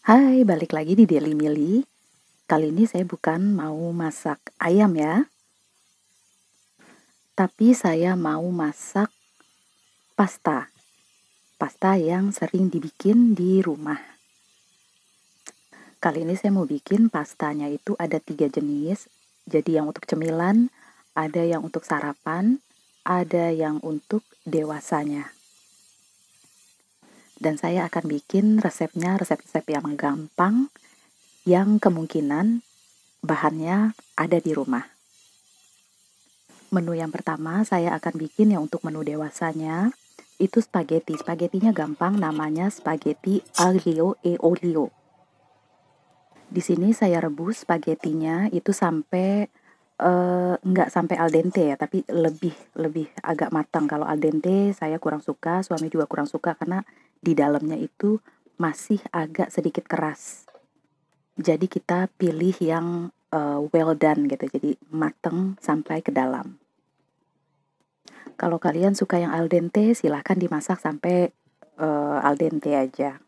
Hai, balik lagi di Daily Mili. Kali ini saya bukan mau masak ayam ya. Tapi saya mau masak pasta. Pasta yang sering dibikin di rumah. Kali ini saya mau bikin pastanya itu ada tiga jenis. Jadi yang untuk cemilan, ada yang untuk sarapan, ada yang untuk dewasanya dan saya akan bikin resepnya resep-resep yang gampang yang kemungkinan bahannya ada di rumah. Menu yang pertama saya akan bikin yang untuk menu dewasanya itu spaghetti. Spaghettinya gampang namanya spaghetti aglio e olio. Di sini saya rebus spaghettinya itu sampai uh, sampai al dente ya tapi lebih lebih agak matang kalau al dente saya kurang suka suami juga kurang suka karena di dalamnya itu masih agak sedikit keras jadi kita pilih yang uh, well done gitu jadi mateng sampai ke dalam kalau kalian suka yang al dente silahkan dimasak sampai uh, al dente aja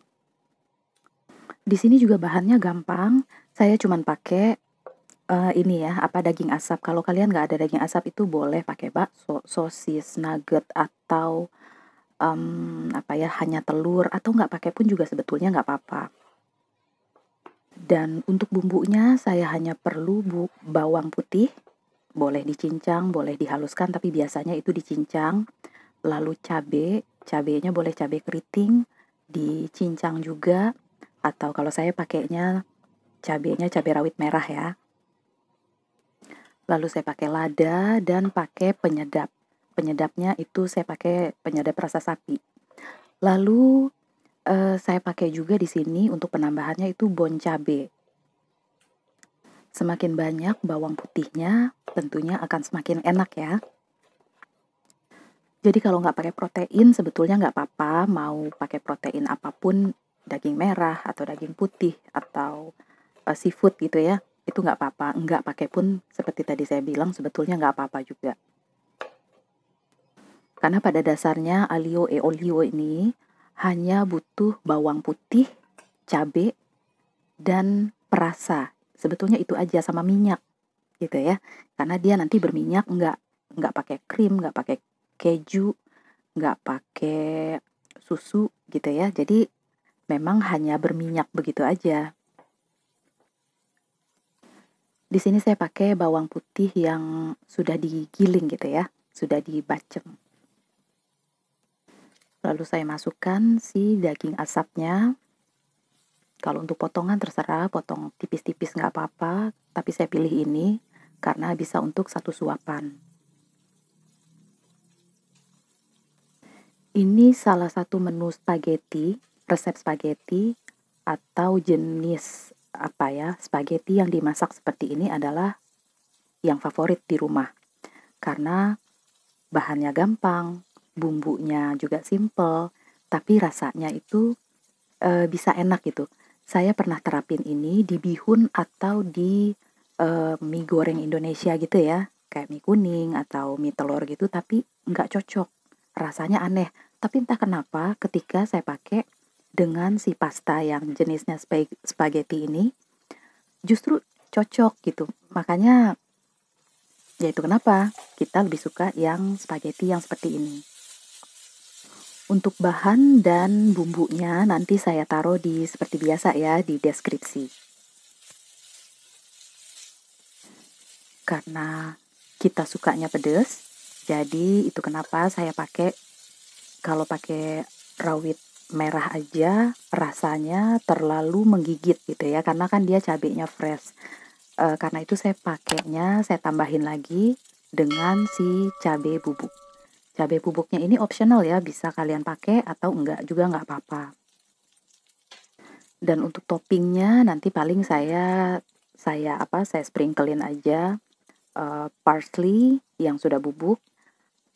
di sini juga bahannya gampang saya cuman pakai uh, ini ya, apa, daging asap. Kalau kalian nggak ada daging asap itu boleh pakai bakso, sosis, nugget, atau, um, apa ya, hanya telur atau nggak pakai pun juga sebetulnya nggak apa-apa. Dan untuk bumbunya saya hanya perlu bu bawang putih, boleh dicincang, boleh dihaluskan tapi biasanya itu dicincang. Lalu cabe, cabenya boleh cabe keriting, dicincang juga atau kalau saya pakainya cabenya cabe rawit merah ya. Lalu saya pakai lada dan pakai penyedap. Penyedapnya itu saya pakai penyedap rasa sapi. Lalu eh, saya pakai juga di sini untuk penambahannya itu bon cabe. Semakin banyak bawang putihnya, tentunya akan semakin enak ya. Jadi kalau nggak pakai protein, sebetulnya nggak apa-apa. Mau pakai protein apapun, daging merah atau daging putih atau eh, seafood gitu ya itu nggak apa-apa. Nggak pakai pun seperti tadi saya bilang sebetulnya nggak apa-apa juga. Karena pada dasarnya alio e olio ini hanya butuh bawang putih, cabai, dan perasa. Sebetulnya itu aja sama minyak gitu ya. Karena dia nanti berminyak nggak nggak pakai krim, nggak pakai keju, nggak pakai susu gitu ya. Jadi memang hanya berminyak begitu aja. Di sini saya pakai bawang putih yang sudah digiling gitu ya, sudah dibacem. Lalu saya masukkan si daging asapnya. Kalau untuk potongan terserah, potong tipis-tipis nggak apa-apa, tapi saya pilih ini karena bisa untuk satu suapan. Ini salah satu menu spaghetti, resep spaghetti atau jenis apa ya spaghetti yang dimasak seperti ini adalah yang favorit di rumah karena bahannya gampang, bumbunya juga simple, tapi rasanya itu e, bisa enak gitu. Saya pernah terapin ini di bihun atau di e, mie goreng Indonesia gitu ya, kayak mie kuning atau mie telur gitu, tapi nggak cocok, rasanya aneh. Tapi entah kenapa ketika saya pakai dengan si pasta yang jenisnya spaghetti ini justru cocok gitu. Makanya ya itu kenapa kita lebih suka yang spaghetti yang seperti ini. Untuk bahan dan bumbunya nanti saya taruh di seperti biasa ya di deskripsi. Karena kita sukanya pedes, jadi itu kenapa saya pakai kalau pakai rawit merah aja rasanya terlalu menggigit gitu ya karena kan dia cabenya fresh e, karena itu saya pakainya saya tambahin lagi dengan si cabai bubuk cabai bubuknya ini optional ya bisa kalian pakai atau enggak juga enggak apa-apa dan untuk toppingnya nanti paling saya saya apa saya sprinklein aja e, parsley yang sudah bubuk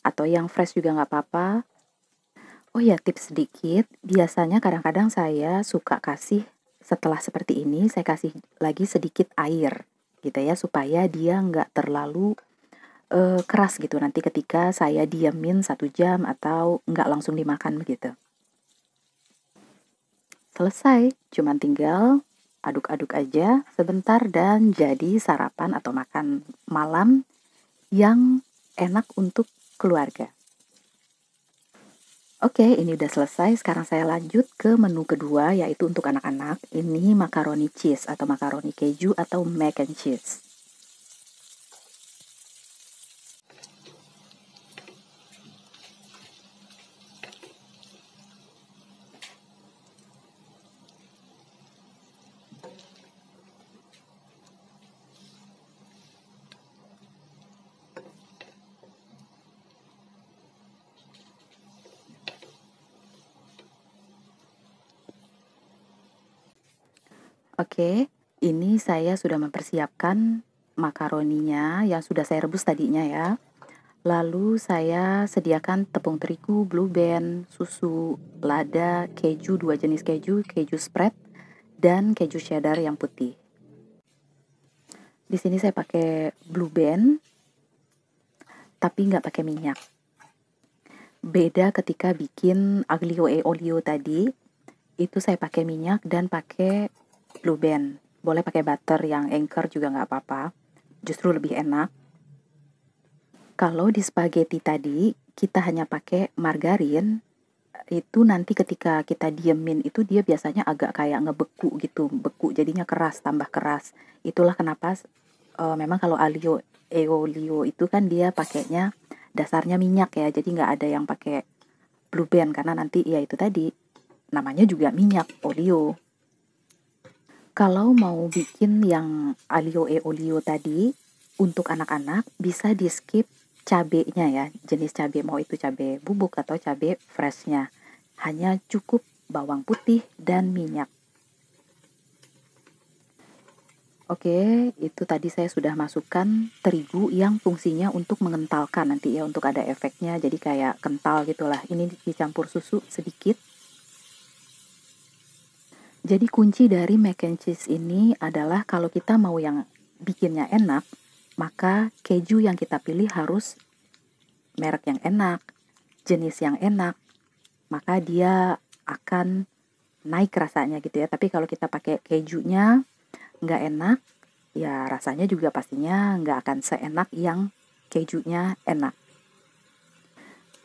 atau yang fresh juga nggak apa-apa Oh ya, tips sedikit. Biasanya kadang-kadang saya suka kasih setelah seperti ini, saya kasih lagi sedikit air gitu ya supaya dia nggak terlalu uh, keras gitu nanti ketika saya diamin satu jam atau nggak langsung dimakan begitu. Selesai, cuman tinggal aduk-aduk aja sebentar dan jadi sarapan atau makan malam yang enak untuk keluarga. Oke, ini udah selesai. Sekarang saya lanjut ke menu kedua, yaitu untuk anak-anak. Ini macaroni cheese atau macaroni keju atau mac and cheese. Oke, ini saya sudah mempersiapkan makaroninya yang sudah saya rebus tadinya ya. Lalu saya sediakan tepung terigu, blue band, susu, lada, keju, dua jenis keju, keju spread, dan keju cheddar yang putih. Di sini saya pakai blue band, tapi nggak pakai minyak. Beda ketika bikin aglio e olio tadi, itu saya pakai minyak dan pakai Blue Band. Boleh pakai butter yang anchor juga nggak apa-apa. Justru lebih enak. Kalau di spaghetti tadi, kita hanya pakai margarin, itu nanti ketika kita diemin itu dia biasanya agak kayak ngebeku gitu, beku jadinya keras, tambah keras. Itulah kenapa uh, memang kalau alio eolio itu kan dia pakainya dasarnya minyak ya, jadi nggak ada yang pakai blue band karena nanti ya itu tadi namanya juga minyak olio kalau mau bikin yang alio e olio tadi untuk anak-anak bisa di skip cabenya ya, jenis cabe mau itu cabe bubuk atau cabe freshnya. Hanya cukup bawang putih dan minyak. Oke, itu tadi saya sudah masukkan terigu yang fungsinya untuk mengentalkan nanti ya untuk ada efeknya jadi kayak kental gitulah. Ini dicampur susu sedikit jadi kunci dari mac and cheese ini adalah kalau kita mau yang bikinnya enak, maka keju yang kita pilih harus merek yang enak, jenis yang enak, maka dia akan naik rasanya gitu ya. Tapi kalau kita pakai kejunya nggak enak, ya rasanya juga pastinya nggak akan seenak yang kejunya enak.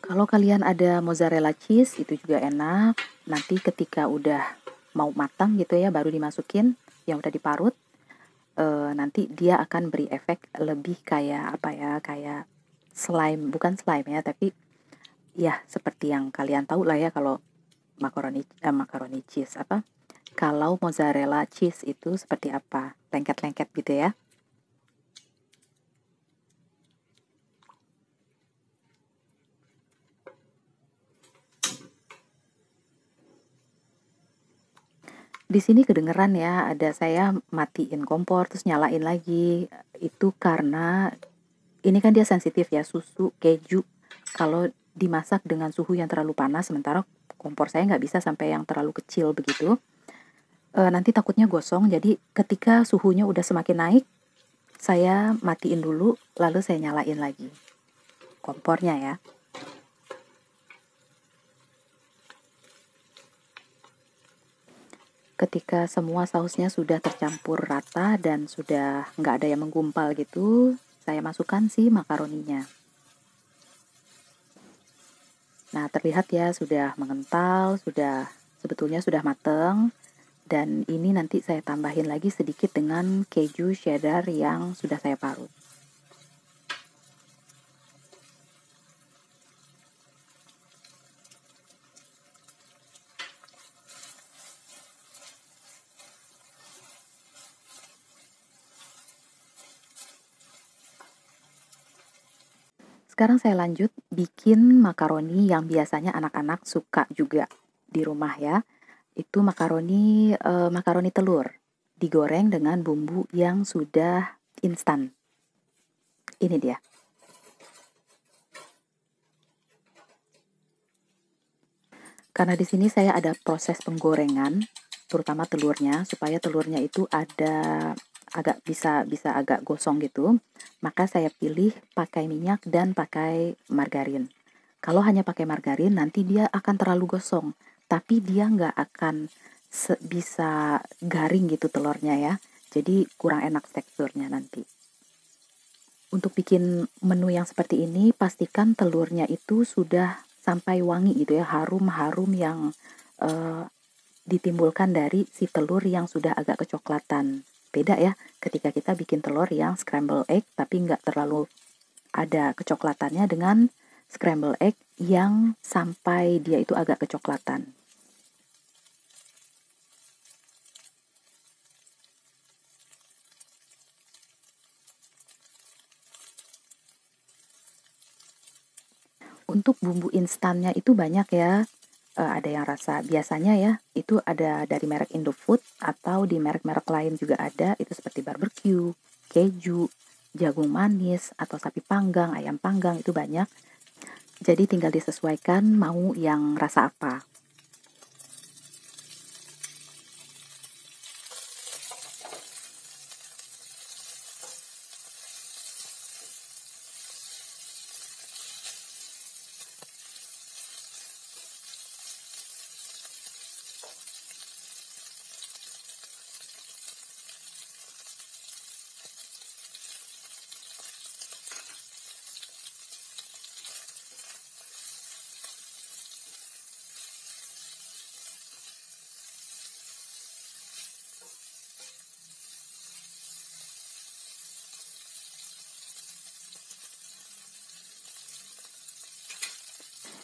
Kalau kalian ada mozzarella cheese itu juga enak. Nanti ketika udah mau matang gitu ya baru dimasukin yang udah diparut e, nanti dia akan beri efek lebih kayak apa ya kayak slime bukan slime ya tapi ya seperti yang kalian tahu lah ya kalau makaroni eh, makaroni cheese apa kalau mozzarella cheese itu seperti apa lengket-lengket gitu ya Di sini kedengeran ya, ada saya matiin kompor terus nyalain lagi. Itu karena ini kan dia sensitif ya, susu, keju. Kalau dimasak dengan suhu yang terlalu panas, sementara kompor saya nggak bisa sampai yang terlalu kecil begitu. E, nanti takutnya gosong, jadi ketika suhunya udah semakin naik, saya matiin dulu, lalu saya nyalain lagi kompornya ya. ketika semua sausnya sudah tercampur rata dan sudah nggak ada yang menggumpal gitu, saya masukkan si makaroninya. Nah, terlihat ya sudah mengental, sudah sebetulnya sudah mateng dan ini nanti saya tambahin lagi sedikit dengan keju cheddar yang sudah saya parut. Sekarang saya lanjut bikin makaroni yang biasanya anak-anak suka juga di rumah ya. Itu makaroni eh, makaroni telur digoreng dengan bumbu yang sudah instan. Ini dia. Karena di sini saya ada proses penggorengan, terutama telurnya supaya telurnya itu ada agak bisa bisa agak gosong gitu. Maka saya pilih pakai minyak dan pakai margarin. Kalau hanya pakai margarin, nanti dia akan terlalu gosong. Tapi dia nggak akan bisa garing gitu telurnya ya. Jadi kurang enak teksturnya nanti. Untuk bikin menu yang seperti ini, pastikan telurnya itu sudah sampai wangi gitu ya, harum-harum yang uh, ditimbulkan dari si telur yang sudah agak kecoklatan. Beda ya, ketika kita bikin telur yang scramble egg tapi nggak terlalu ada kecoklatannya dengan scramble egg yang sampai dia itu agak kecoklatan. Untuk bumbu instannya itu banyak ya, uh, ada yang rasa biasanya ya itu ada dari merek Indofood atau di merek-merek lain juga ada itu seperti barbecue, keju, jagung manis atau sapi panggang, ayam panggang itu banyak. Jadi tinggal disesuaikan mau yang rasa apa.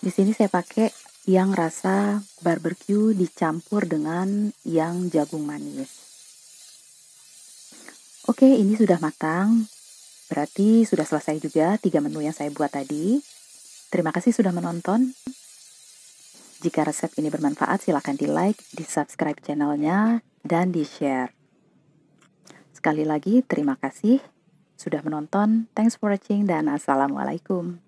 Di sini saya pakai yang rasa barbecue dicampur dengan yang jagung manis. Oke, ini sudah matang. Berarti sudah selesai juga tiga menu yang saya buat tadi. Terima kasih sudah menonton. Jika resep ini bermanfaat, silahkan di like, di subscribe channelnya, dan di share. Sekali lagi, terima kasih sudah menonton. Thanks for watching, dan assalamualaikum.